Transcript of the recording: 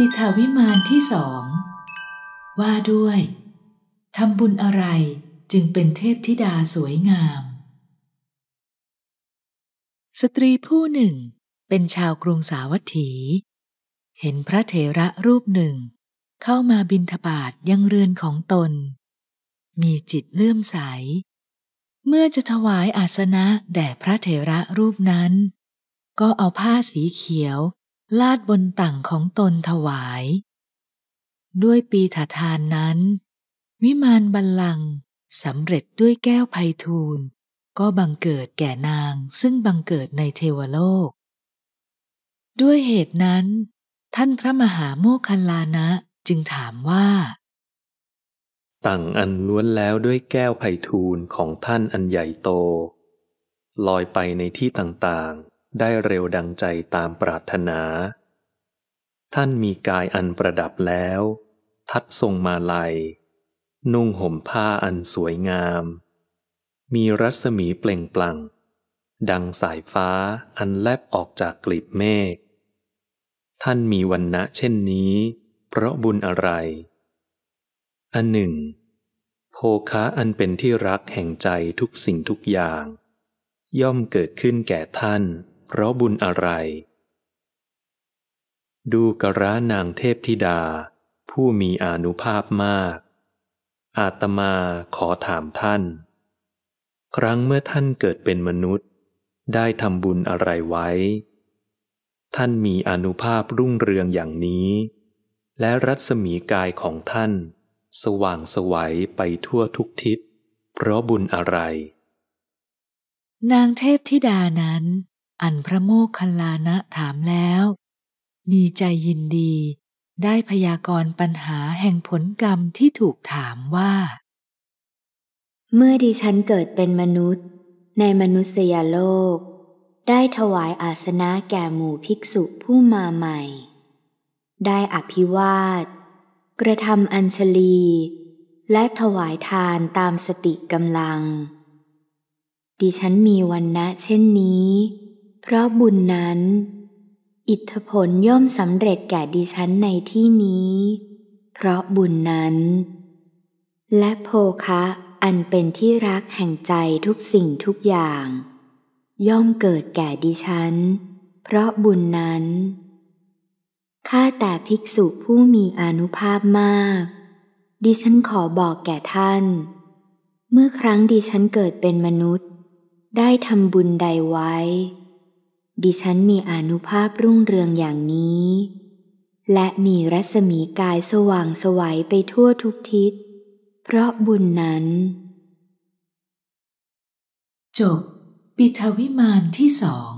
ปิถาวิมานที่สอง ว่าด้วยทำบุญอะไรจึงเป็นเทพธิดาสวยงาม สตรีผู้หนึ่ง เป็นชาวกรุงสาวัตถี เห็นพระเถระรูปหนึ่ง เข้ามาบินทบาทยังเรือนของตน มีจิตเลื่อมใส เมื่อจะถวายอาสนะแด่พระเถระรูปนั้น ก็เอาผ้าสีเขียวลาดบนต่างของตนถวาย ด้วยปีถาทานนั้น วิมานบัลลังสำเร็จด้วยแก้วไพทูลก็บังเกิดแก่นางซึ่งบังเกิดในเทวโลก ด้วยเหตุนั้น ท่านพระมหาโมคคัลลานะจึงถามว่าต่างอันล้วนแล้วด้วยแก้วไพทูลของท่านอันใหญ่โต ลอยไปในที่ต่างได้เร็วดังใจตามปรารถนา ท่านมีกายอันประดับแล้ว ทัดทรงมาลายนุ่งห่มผ้าอันสวยงาม มีรัศมีเปล่งปลั่ง ดังสายฟ้าอันแลบออกจากกลีบเมฆ ท่านมีวันณะเช่นนี้ เพราะบุญอะไร อันหนึ่ง โภคะอันเป็นที่รักแห่งใจทุกสิ่งทุกอย่าง ย่อมเกิดขึ้นแก่ท่านเพราะบุญอะไร ดูกระนางเทพธิดาผู้มีอนุภาพมาก อาตมาขอถามท่าน ครั้งเมื่อท่านเกิดเป็นมนุษย์ได้ทำบุญอะไรไว้ ท่านมีอนุภาพรุ่งเรืองอย่างนี้ และรัศมีกายของท่าน สว่างสวัยไปทั่วทุกทิศ เพราะบุญอะไร นางเทพธิดานั้นอันพระโมคคัลลานะถามแล้วมีใจยินดี ได้พยากรณ์ปัญหาแห่งผลกรรมที่ถูกถามว่า เมื่อดิฉันเกิดเป็นมนุษย์ในมนุษยโลก ได้ถวายอาสนะแก่หมู่ภิกษุผู้มาใหม่ ได้อภิวาท กระทำอัญชลี และถวายทานตามสติกำลัง ดิฉันมีวันนะเช่นนี้เพราะบุญนั้น อิทธผลย่อมสำเร็จแก่ดิฉันในที่นี้ เพราะบุญนั้น และโภคะอันเป็นที่รักแห่งใจทุกสิ่งทุกอย่าง ย่อมเกิดแก่ดิฉัน เพราะบุญนั้นข้าแต่ภิกษุผู้มีอนุภาพมาก ดิฉันขอบอกแก่ท่าน เมื่อครั้งดิฉันเกิดเป็นมนุษย์ ได้ทำบุญใดไว้ดิฉันมีอนุภาพรุ่งเรืองอย่างนี้ และมีรัศมีกายสว่างสวัยไปทั่วทุกทิศ เพราะบุญนั้น จบปิทวิมานที่สอง